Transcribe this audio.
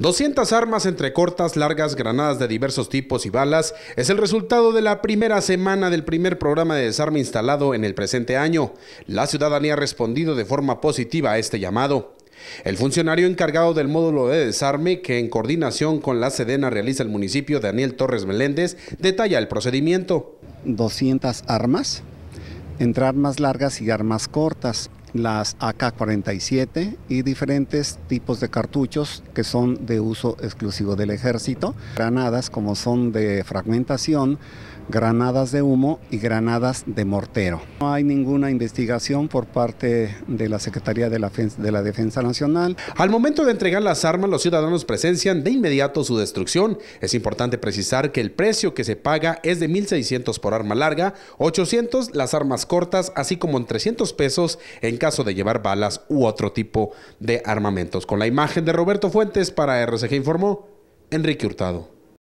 200 armas entre cortas, largas, granadas de diversos tipos y balas es el resultado de la primera semana del primer programa de desarme instalado en el presente año. La ciudadanía ha respondido de forma positiva a este llamado. El funcionario encargado del módulo de desarme, que en coordinación con la Sedena realiza el municipio, Daniel Torres Meléndez, detalla el procedimiento. 200 armas, entre armas largas y armas cortas las AK-47 y diferentes tipos de cartuchos que son de uso exclusivo del ejército, granadas como son de fragmentación, granadas de humo y granadas de mortero. No hay ninguna investigación por parte de la Secretaría de la, de la Defensa Nacional. Al momento de entregar las armas, los ciudadanos presencian de inmediato su destrucción. Es importante precisar que el precio que se paga es de 1.600 por arma larga, 800 las armas cortas, así como en 300 pesos en caso de llevar balas u otro tipo de armamentos. Con la imagen de Roberto Fuentes para RCG informó Enrique Hurtado.